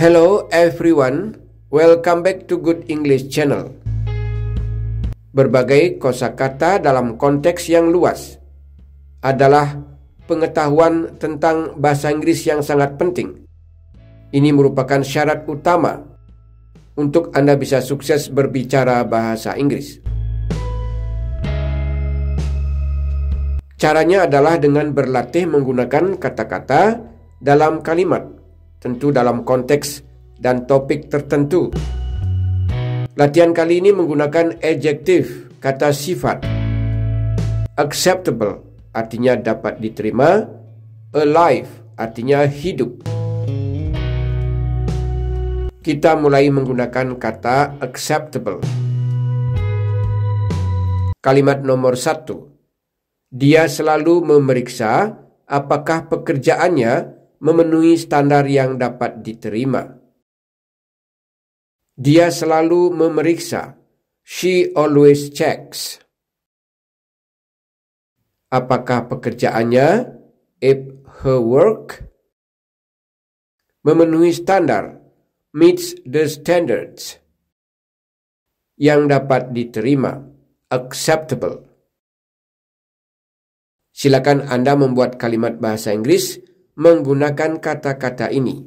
Hello everyone, welcome back to Good English Channel. Berbagai kosakata dalam konteks yang luas adalah pengetahuan tentang bahasa Inggris yang sangat penting. Ini merupakan syarat utama untuk Anda bisa sukses berbicara bahasa Inggris. Caranya adalah dengan berlatih menggunakan kata-kata dalam kalimat tentu dalam konteks dan topik tertentu. Latihan kali ini menggunakan adjektif, kata sifat. Acceptable artinya dapat diterima, alive artinya hidup. Kita mulai menggunakan kata acceptable. Kalimat nomor satu, dia selalu memeriksa apakah pekerjaannya memenuhi standar yang dapat diterima. Dia selalu memeriksa. She always checks. Apakah pekerjaannya, if her work, memenuhi standar, meets the standards, yang dapat diterima, acceptable. Silakan Anda membuat kalimat bahasa Inggris menggunakan kata-kata ini.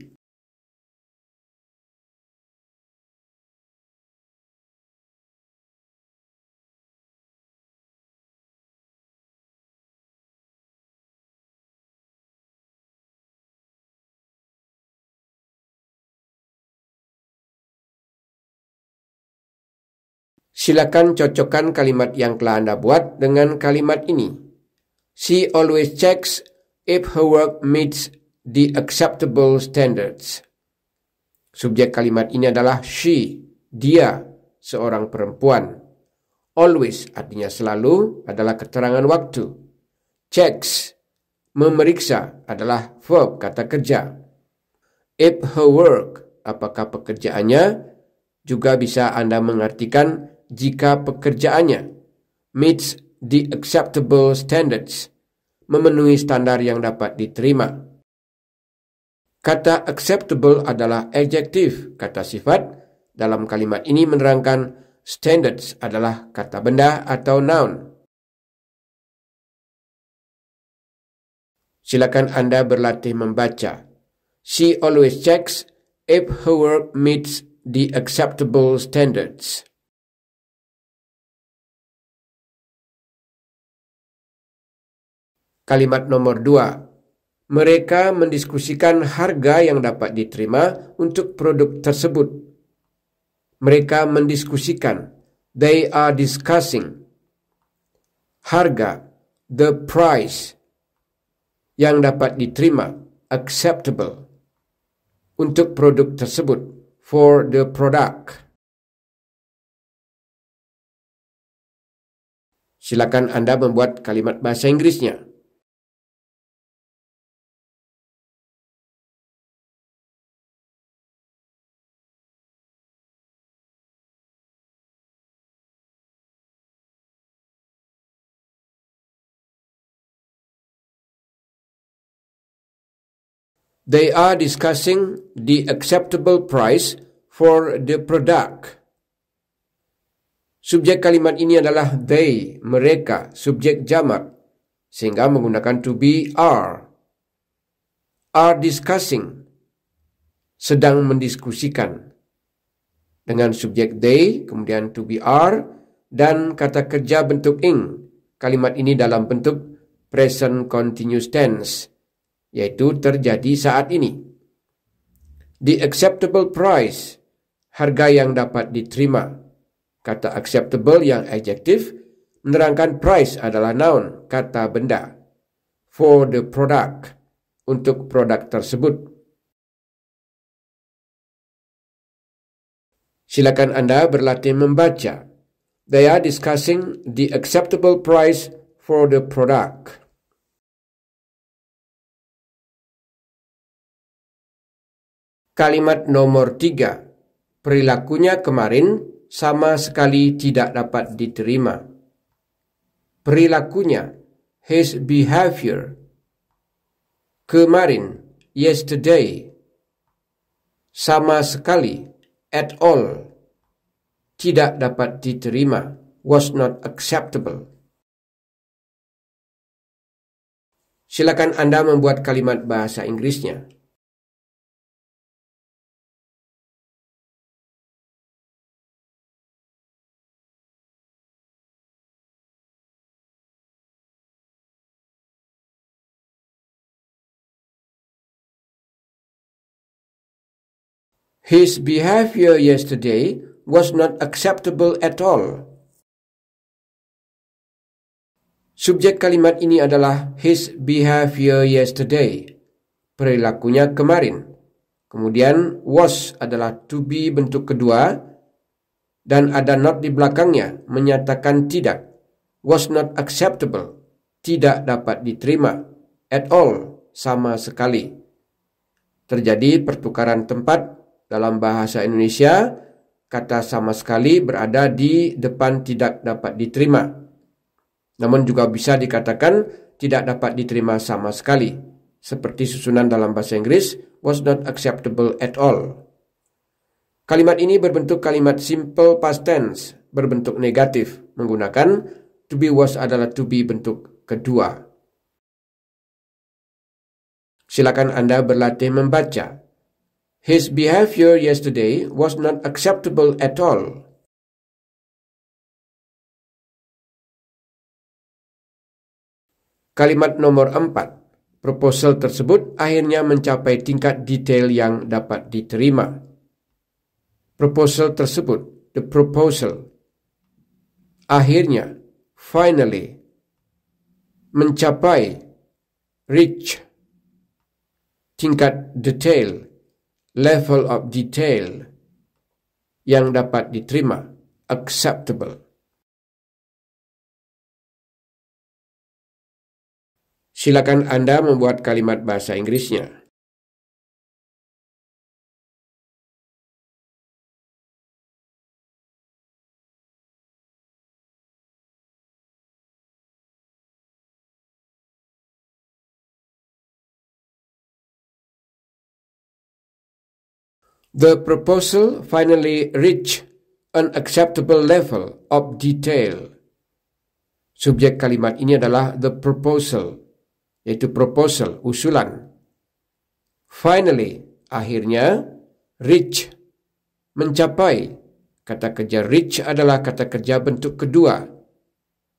Silakan cocokkan kalimat yang telah Anda buat dengan kalimat ini. She always checks if her work meets the acceptable standards. Subjek kalimat ini adalah she, dia, seorang perempuan. Always artinya selalu adalah keterangan waktu. Checks, memeriksa adalah verb, kata kerja. If her work, apakah pekerjaannya, juga bisa Anda mengartikan jika pekerjaannya meets the acceptable standards memenuhi standar yang dapat diterima. Kata acceptable adalah adjektif, kata sifat. Dalam kalimat ini menerangkan standards adalah kata benda atau noun. Silakan Anda berlatih membaca. She always checks if her work meets the acceptable standards. Kalimat nomor dua, mereka mendiskusikan harga yang dapat diterima untuk produk tersebut. Mereka mendiskusikan, they are discussing, harga, the price, yang dapat diterima, acceptable, untuk produk tersebut, for the product. Silakan Anda membuat kalimat bahasa Inggrisnya. They are discussing the acceptable price for the product. Subjek kalimat ini adalah they, mereka, subjek jamak, sehingga menggunakan to be are. Are discussing, sedang mendiskusikan. Dengan subjek they, kemudian to be are, dan kata kerja bentuk ing. Kalimat ini dalam bentuk present continuous tense yaitu terjadi saat ini. The acceptable price, harga yang dapat diterima. Kata acceptable yang adjektif menerangkan price adalah noun, kata benda. For the product, untuk produk tersebut. Silakan Anda berlatih membaca. They are discussing the acceptable price for the product. Kalimat nomor tiga, perilakunya kemarin sama sekali tidak dapat diterima. Perilakunya, his behavior, kemarin, yesterday, sama sekali, at all, tidak dapat diterima, was not acceptable. Silakan Anda membuat kalimat bahasa Inggrisnya. His behavior yesterday was not acceptable at all. Subjek kalimat ini adalah his behavior yesterday, perilakunya kemarin. Kemudian was adalah to be bentuk kedua dan ada not di belakangnya menyatakan tidak. Was not acceptable, tidak dapat diterima at all, sama sekali. Terjadi pertukaran tempat dalam bahasa Indonesia kata sama sekali berada di depan tidak dapat diterima. Namun juga bisa dikatakan tidak dapat diterima sama sekali. Seperti susunan dalam bahasa Inggris was not acceptable at all. Kalimat ini berbentuk kalimat simple past tense, berbentuk negatif, menggunakan to be was adalah to be bentuk kedua. Silakan Anda berlatih membaca His behavior yesterday was not acceptable at all. Kalimat nomor 4. Proposal tersebut akhirnya mencapai tingkat detail yang dapat diterima. Proposal tersebut, the proposal, akhirnya, finally, mencapai, reach, tingkat detail, level of detail yang dapat diterima acceptable. Silakan Anda membuat kalimat bahasa Inggrisnya. The proposal finally reached an acceptable level of detail. Subjek kalimat ini adalah the proposal, yaitu proposal, usulan. Finally, akhirnya, reach, mencapai. Kata kerja reach adalah kata kerja bentuk kedua,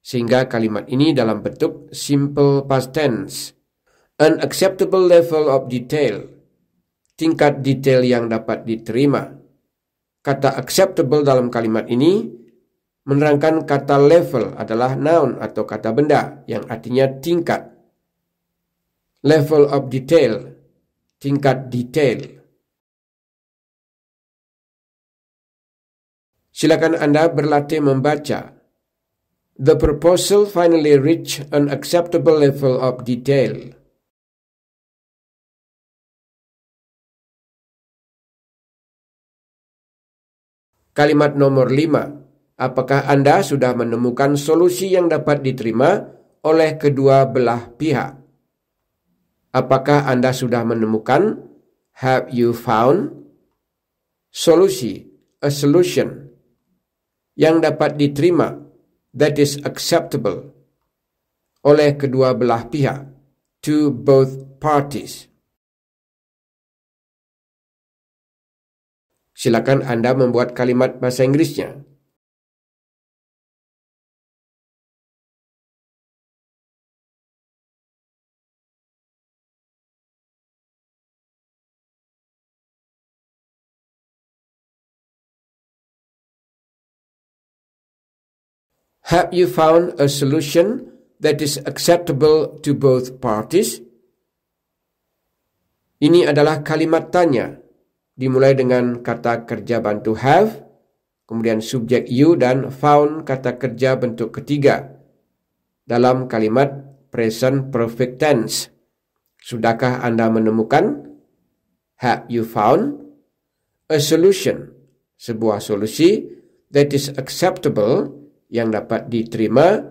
sehingga kalimat ini dalam bentuk simple past tense. An acceptable level of detail tingkat detail yang dapat diterima. Kata acceptable dalam kalimat ini menerangkan kata level adalah noun atau kata benda yang artinya tingkat. Level of detail, tingkat detail. Silakan Anda berlatih membaca. The proposal finally reached an acceptable level of detail. Kalimat nomor lima. Apakah Anda sudah menemukan solusi yang dapat diterima oleh kedua belah pihak? Apakah Anda sudah menemukan have you found solusi a solution yang dapat diterima that is acceptable oleh kedua belah pihak to both parties. Silakan Anda membuat kalimat bahasa Inggrisnya. Have you found a solution that is acceptable to both parties? Ini adalah kalimat tanya dimulai dengan kata kerja bantu have, kemudian subjek you dan found kata kerja bentuk ketiga dalam kalimat present perfect tense. Sudahkah Anda menemukan have you found a solution, sebuah solusi that is acceptable yang dapat diterima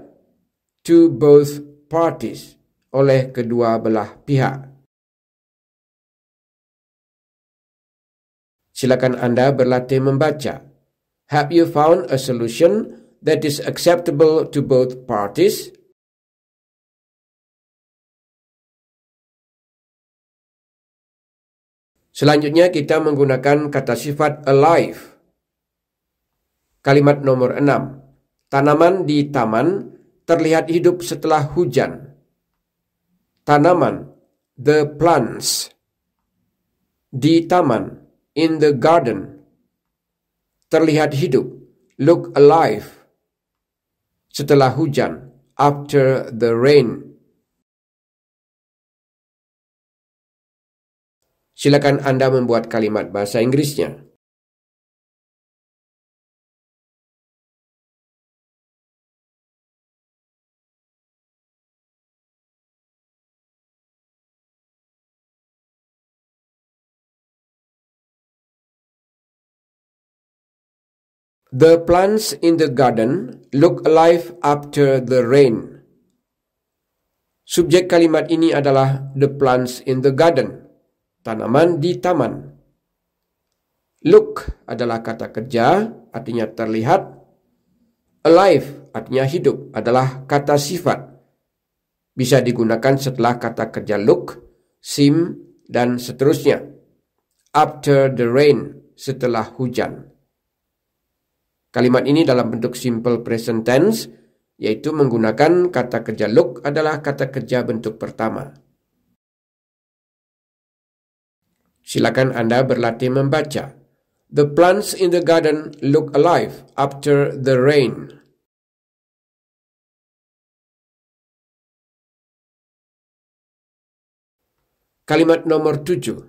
to both parties oleh kedua belah pihak. Silakan Anda berlatih membaca. Have you found a solution that is acceptable to both parties? Selanjutnya kita menggunakan kata sifat alive. Kalimat nomor 6. Tanaman di taman terlihat hidup setelah hujan. Tanaman, the plants. Di taman, in the garden. Terlihat hidup, look alive. Setelah hujan, after the rain. Silakan Anda membuat kalimat bahasa Inggrisnya. The plants in the garden look alive after the rain. Subjek kalimat ini adalah the plants in the garden, tanaman di taman. Look adalah kata kerja, artinya terlihat. Alive artinya hidup adalah kata sifat. Bisa digunakan setelah kata kerja look, seem, dan seterusnya. After the rain, setelah hujan. Kalimat ini dalam bentuk simple present tense, yaitu menggunakan kata kerja look adalah kata kerja bentuk pertama. Silakan Anda berlatih membaca. The plants in the garden look alive after the rain. Kalimat nomor tujuh.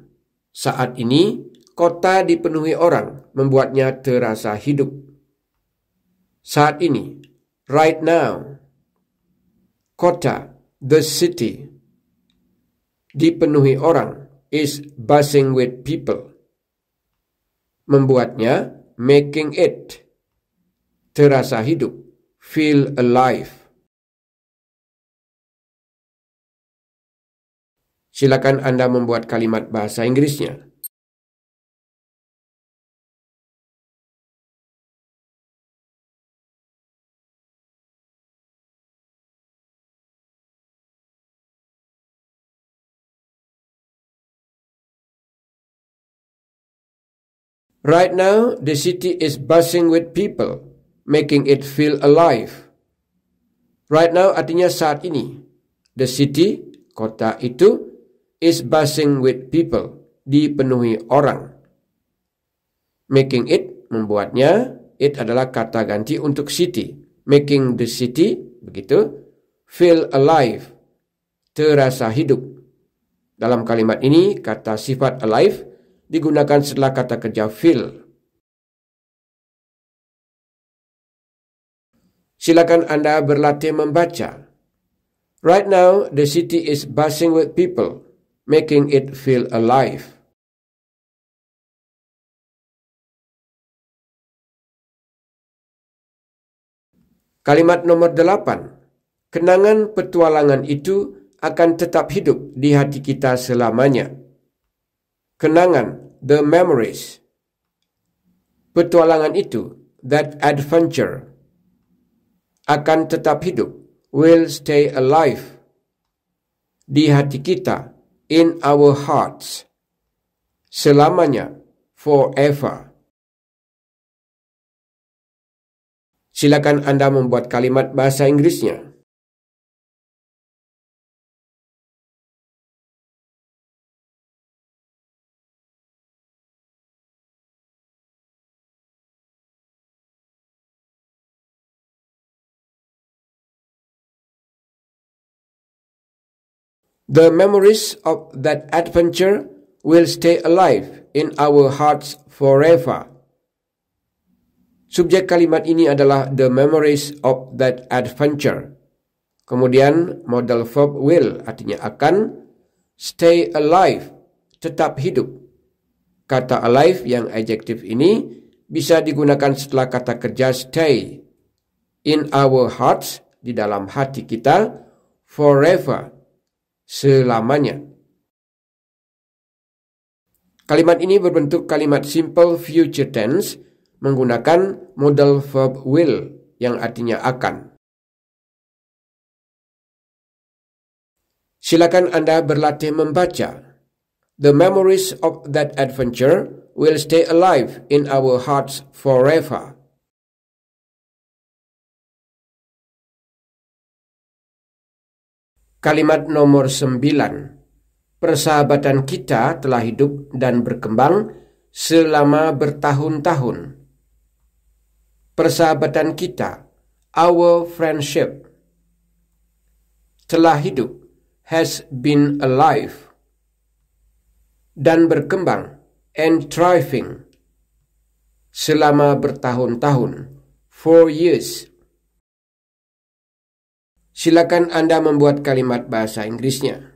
Saat ini, kota dipenuhi orang, membuatnya terasa hidup saat ini, right now, kota, the city, dipenuhi orang, is buzzing with people. Membuatnya, making it, terasa hidup, feel alive. Silakan Anda membuat kalimat bahasa Inggrisnya. Right now, the city is buzzing with people, making it feel alive. Right now artinya saat ini. The city, kota itu, is buzzing with people, dipenuhi orang. Making it, membuatnya, it adalah kata ganti untuk city. Making the city, begitu, feel alive, terasa hidup. Dalam kalimat ini, kata sifat alive digunakan setelah kata kerja fill. Silakan Anda berlatih membaca. Right now, the city is buzzing with people, making it feel alive. Kalimat nomor delapan, kenangan petualangan itu akan tetap hidup di hati kita selamanya. Kenangan the memories. Petualangan itu, that adventure, akan tetap hidup, will stay alive di hati kita, in our hearts, selamanya, forever. Silakan Anda membuat kalimat bahasa Inggrisnya. The memories of that adventure will stay alive in our hearts forever. Subjek kalimat ini adalah the memories of that adventure. Kemudian modal verb will artinya akan stay alive, tetap hidup. Kata alive yang adjektif ini bisa digunakan setelah kata kerja stay. In our hearts, di dalam hati kita, forever selamanya. Kalimat ini berbentuk kalimat simple future tense menggunakan modal verb will yang artinya akan. Silakan Anda berlatih membaca. The memories of that adventure will stay alive in our hearts forever. Kalimat nomor sembilan Persahabatan kita telah hidup dan berkembang selama bertahun-tahun. Persahabatan kita, our friendship, telah hidup, has been alive, dan berkembang, and thriving, selama bertahun-tahun, for years, Silakan Anda membuat kalimat bahasa Inggrisnya.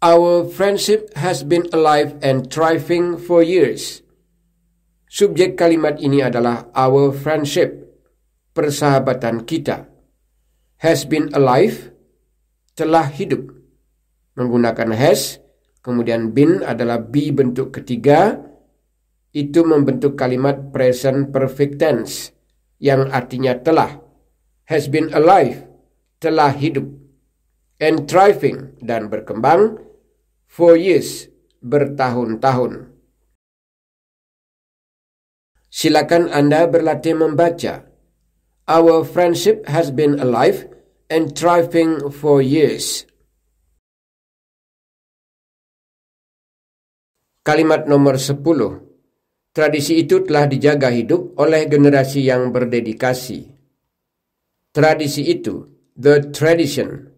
Our friendship has been alive and thriving for years. Subjek kalimat ini adalah our friendship, persahabatan kita has been alive telah hidup menggunakan has kemudian been adalah be bentuk ketiga itu membentuk kalimat present perfect tense yang artinya telah has been alive telah hidup and thriving dan berkembang for years bertahun-tahun silakan Anda berlatih membaca Our friendship has been alive and thriving for years. Kalimat nomor 10. Tradisi itu telah dijaga hidup oleh generasi yang berdedikasi. Tradisi itu, the tradition,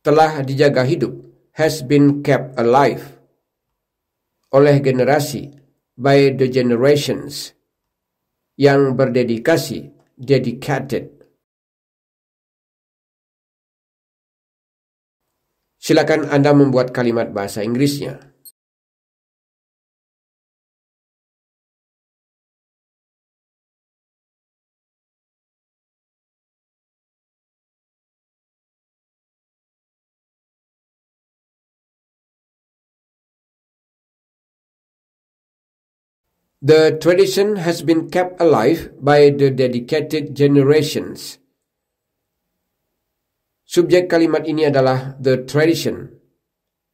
telah dijaga hidup, has been kept alive oleh generasi by the generations yang berdedikasi dedicated. Silakan Anda membuat kalimat bahasa Inggrisnya. The tradition has been kept alive by the dedicated generations. Subjek kalimat ini adalah the tradition.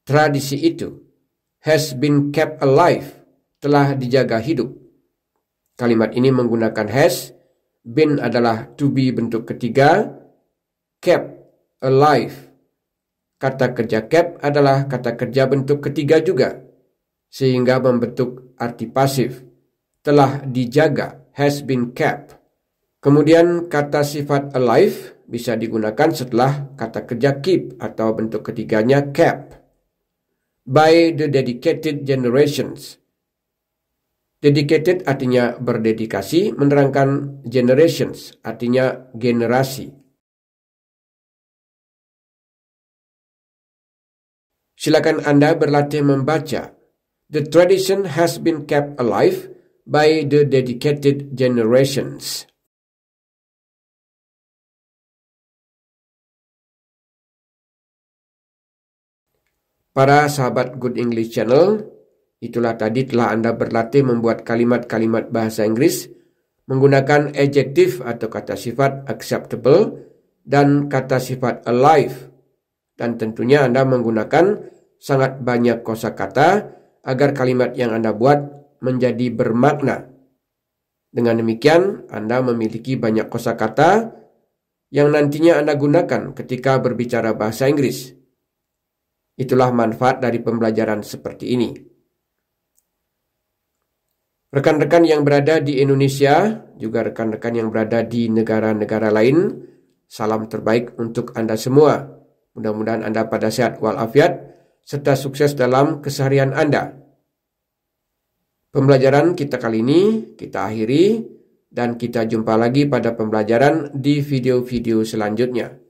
Tradisi itu has been kept alive, telah dijaga hidup. Kalimat ini menggunakan has, been adalah to be bentuk ketiga, kept alive. Kata kerja kept adalah kata kerja bentuk ketiga juga, sehingga membentuk arti pasif telah dijaga, has been kept. Kemudian kata sifat alive bisa digunakan setelah kata kerja keep atau bentuk ketiganya kept. By the dedicated generations. Dedicated artinya berdedikasi, menerangkan generations artinya generasi. Silakan Anda berlatih membaca. The tradition has been kept alive by the dedicated generations. Para sahabat Good English Channel, itulah tadi telah Anda berlatih membuat kalimat-kalimat bahasa Inggris menggunakan adjektif atau kata sifat acceptable dan kata sifat alive. Dan tentunya Anda menggunakan sangat banyak kosakata agar kalimat yang Anda buat menjadi bermakna. Dengan demikian, Anda memiliki banyak kosakata yang nantinya Anda gunakan ketika berbicara bahasa Inggris. Itulah manfaat dari pembelajaran seperti ini. Rekan-rekan yang berada di Indonesia, juga rekan-rekan yang berada di negara-negara lain, salam terbaik untuk Anda semua. Mudah-mudahan Anda pada sehat walafiat serta sukses dalam keseharian Anda. Pembelajaran kita kali ini kita akhiri dan kita jumpa lagi pada pembelajaran di video-video selanjutnya.